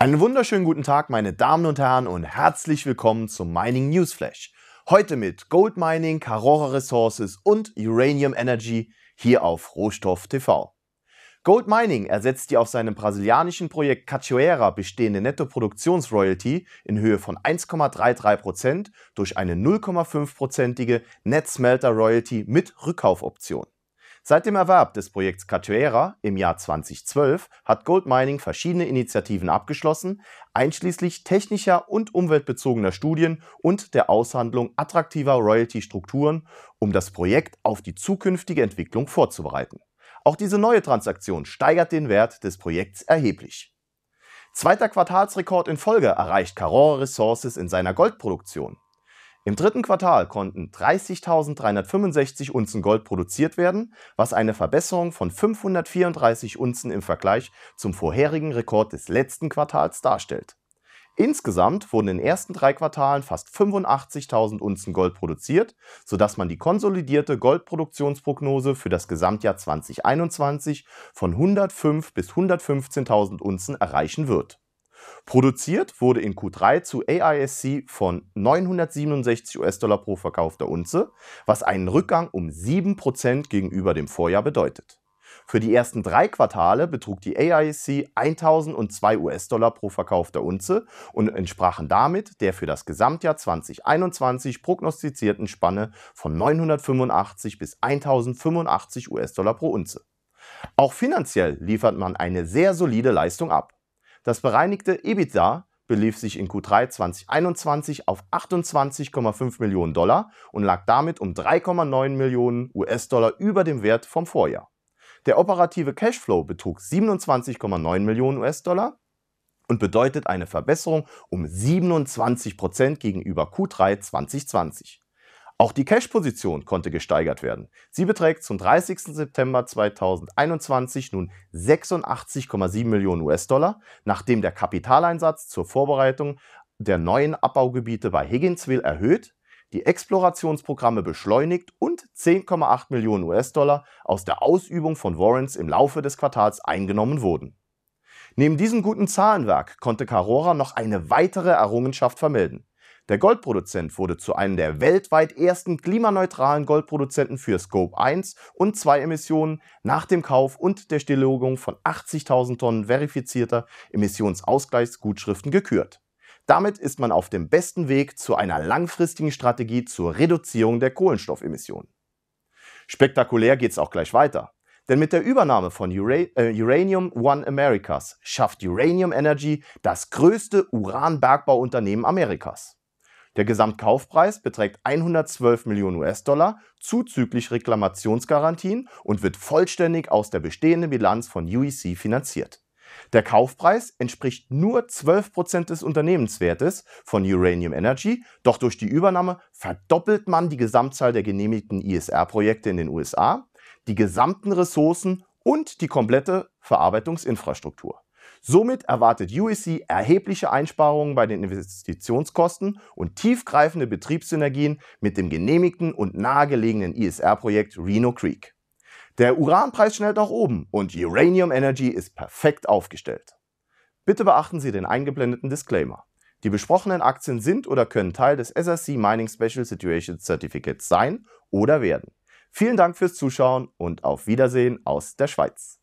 Einen wunderschönen guten Tag, meine Damen und Herren, und herzlich willkommen zum Mining Newsflash. Heute mit Gold Mining, Carora Resources und Uranium Energy hier auf Rohstoff TV. Gold Mining ersetzt die auf seinem brasilianischen Projekt Cachoeira bestehende Nettoproduktionsroyalty in Höhe von 1,33% durch eine 0,5%ige Net Smelter Royalty mit Rückkaufoption. Seit dem Erwerb des Projekts Catuera im Jahr 2012 hat Goldmining verschiedene Initiativen abgeschlossen, einschließlich technischer und umweltbezogener Studien und der Aushandlung attraktiver Royalty-Strukturen, um das Projekt auf die zukünftige Entwicklung vorzubereiten. Auch diese neue Transaktion steigert den Wert des Projekts erheblich. Zweiter Quartalsrekord in Folge erreicht Carora Resources in seiner Goldproduktion. Im dritten Quartal konnten 30.365 Unzen Gold produziert werden, was eine Verbesserung von 534 Unzen im Vergleich zum vorherigen Rekord des letzten Quartals darstellt. Insgesamt wurden in den ersten drei Quartalen fast 85.000 Unzen Gold produziert, sodass man die konsolidierte Goldproduktionsprognose für das Gesamtjahr 2021 von 105 bis 115.000 Unzen erreichen wird. Produziert wurde in Q3 zu AISC von 967 US-Dollar pro verkaufter Unze, was einen Rückgang um 7% gegenüber dem Vorjahr bedeutet. Für die ersten drei Quartale betrug die AISC 1002 US-Dollar pro verkaufter Unze und entsprachen damit der für das Gesamtjahr 2021 prognostizierten Spanne von 985 bis 1085 US-Dollar pro Unze. Auch finanziell liefert man eine sehr solide Leistung ab. Das bereinigte EBITDA belief sich in Q3 2021 auf 28,5 Millionen Dollar und lag damit um 3,9 Millionen US-Dollar über dem Wert vom Vorjahr. Der operative Cashflow betrug 27,9 Millionen US-Dollar und bedeutet eine Verbesserung um 27 Prozent gegenüber Q3 2020. Auch die Cash-Position konnte gesteigert werden. Sie beträgt zum 30. September 2021 nun 86,7 Millionen US-Dollar, nachdem der Kapitaleinsatz zur Vorbereitung der neuen Abbaugebiete bei Higginsville erhöht, die Explorationsprogramme beschleunigt und 10,8 Millionen US-Dollar aus der Ausübung von Warrants im Laufe des Quartals eingenommen wurden. Neben diesem guten Zahlenwerk konnte Carora noch eine weitere Errungenschaft vermelden. Der Goldproduzent wurde zu einem der weltweit ersten klimaneutralen Goldproduzenten für Scope 1 und 2 Emissionen nach dem Kauf und der Stilllegung von 80.000 Tonnen verifizierter Emissionsausgleichsgutschriften gekürt. Damit ist man auf dem besten Weg zu einer langfristigen Strategie zur Reduzierung der Kohlenstoffemissionen. Spektakulär geht's auch gleich weiter. Denn mit der Übernahme von äh, Uranium One Americas schafft Uranium Energy das größte Uranbergbauunternehmen Amerikas. Der Gesamtkaufpreis beträgt 112 Millionen US-Dollar zuzüglich Reklamationsgarantien und wird vollständig aus der bestehenden Bilanz von UEC finanziert. Der Kaufpreis entspricht nur 12% des Unternehmenswertes von Uranium Energy, doch durch die Übernahme verdoppelt man die Gesamtzahl der genehmigten ISR-Projekte in den USA, die gesamten Ressourcen und die komplette Verarbeitungsinfrastruktur. Somit erwartet UEC erhebliche Einsparungen bei den Investitionskosten und tiefgreifende Betriebssynergien mit dem genehmigten und nahegelegenen ISR-Projekt Reno Creek. Der Uranpreis schnellt nach oben und Uranium Energy ist perfekt aufgestellt. Bitte beachten Sie den eingeblendeten Disclaimer. Die besprochenen Aktien sind oder können Teil des SRC Mining Special Situation Certificates sein oder werden. Vielen Dank fürs Zuschauen und auf Wiedersehen aus der Schweiz.